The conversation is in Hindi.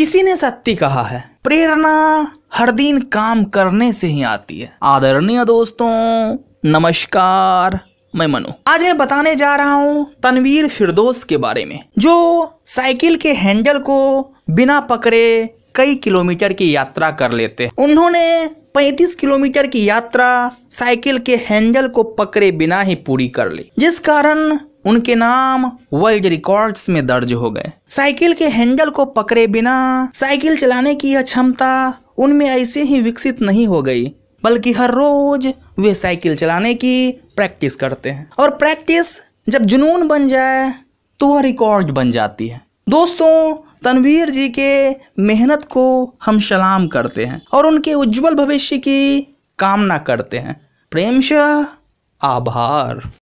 किसी ने सत्य कहा है प्रेरणा हर दिन काम करने से ही आती है आदरणीय दोस्तों नमस्कार मैं मनु आज मैं बताने जा रहा हूँ तनवीर फिरदोस के बारे में जो साइकिल के हैंडल को बिना पकड़े कई किलोमीटर की यात्रा कर लेते हैं उन्होंने 35 किलोमीटर की यात्रा साइकिल के हैंडल को पकड़े बिना ही पूरी कर ली जिस कारण उनके नाम वर्ल्ड रिकॉर्ड्स में दर्ज हो गए साइकिल के हैंडल को पकड़े बिना साइकिल चलाने की यह क्षमता उनमें ऐसे ही विकसित नहीं हो गई बल्कि हर रोज वे साइकिल चलाने की प्रैक्टिस करते हैं और प्रैक्टिस जब जुनून बन जाए तो वह रिकॉर्ड बन जाती है दोस्तों तनवीर जी के मेहनत को हम सलाम करते हैं और उनके उज्जवल भविष्य की कामना करते हैं प्रेम शाह आभार